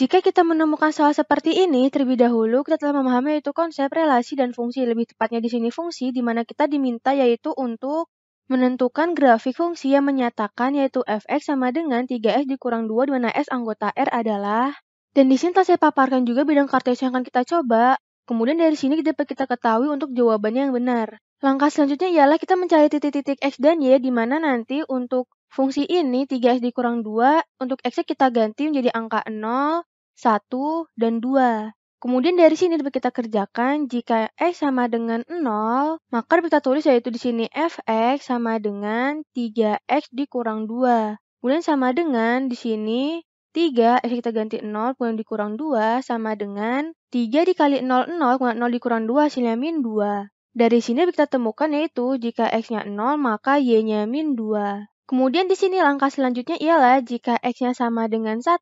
Jika kita menemukan soal seperti ini, terlebih dahulu kita telah memahami yaitu konsep relasi dan fungsi. Lebih tepatnya di sini fungsi, di mana kita diminta yaitu untuk menentukan grafik fungsi yang menyatakan yaitu fx sama dengan 3 x dikurang 2 di mana s anggota R adalah. Dan di sini telah saya paparkan juga bidang kartesian yang akan kita coba. Kemudian dari sini kita dapat kita ketahui untuk jawabannya yang benar. Langkah selanjutnya ialah kita mencari titik-titik X dan Y di mana nanti untuk fungsi ini 3 x dikurang 2 untuk X kita ganti menjadi angka 0 1 dan 2. Kemudian dari sini kita kerjakan jika X sama dengan 0, maka kita tulis yaitu di sini Fx sama dengan 3X dikurang 2. Kemudian sama dengan di sini 3, X kita ganti 0, kemudian dikurang 2, sama dengan 3 dikali 0, 0, kemudian 0 dikurang 2, hasilnya min 2. Dari sini kita temukan yaitu jika X-nya 0, maka Y-nya min 2. Kemudian di sini langkah selanjutnya ialah jika X-nya sama dengan 1,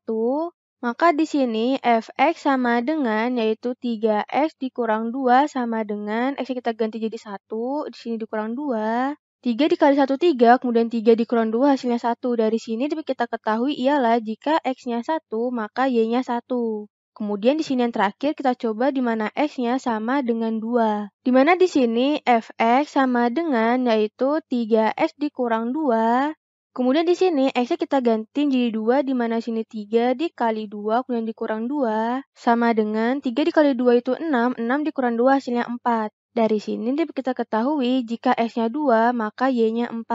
maka di sini fx sama dengan yaitu 3x dikurang 2 sama dengan x kita ganti jadi 1, di sini dikurang 2. 3 dikali 1 3, kemudian 3 dikurang 2 hasilnya 1. Dari sini kita ketahui ialah jika x-nya 1 maka y-nya 1. Kemudian di sini yang terakhir kita coba di mana x-nya sama dengan 2. Di mana di sini fx sama dengan yaitu 3x dikurang 2 Kemudian di sini X-nya kita ganti jadi 2 di mana sini 3 dikali 2 kemudian dikurang 2 sama dengan 3 dikali 2 itu 6, 6 dikurang 2 hasilnya 4. Dari sini dapat kita ketahui jika X-nya 2 maka Y-nya 4.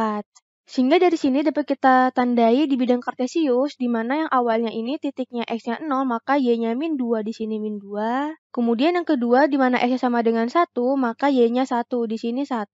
Sehingga dari sini dapat kita tandai di bidang kartesius, di mana yang awalnya ini titiknya x-nya 0, maka y-nya min 2, di sini min 2. Kemudian yang kedua, di mana x-nya sama dengan 1, maka y-nya 1, di sini 1.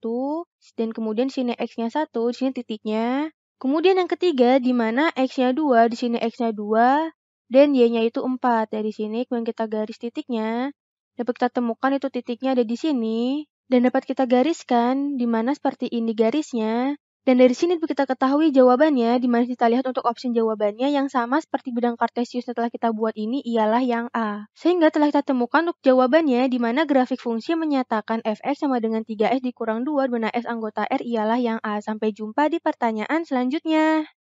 Dan kemudian sini x-nya 1, di sini titiknya. Kemudian yang ketiga, di mana X-nya 2, di sini X-nya 2, dan Y-nya itu 4. Ya, Dari sini, kemudian kita garis titiknya, dapat kita temukan itu titiknya ada di sini, dan dapat kita gariskan, di mana seperti ini garisnya, dan dari sini kita ketahui jawabannya, di mana kita lihat untuk opsi jawabannya yang sama seperti bidang kartesius setelah kita buat ini ialah yang A. Sehingga telah kita temukan untuk jawabannya, di mana grafik fungsi menyatakan fx sama dengan 3s dikurang 2, di mana s anggota R ialah yang A. Sampai jumpa di pertanyaan selanjutnya.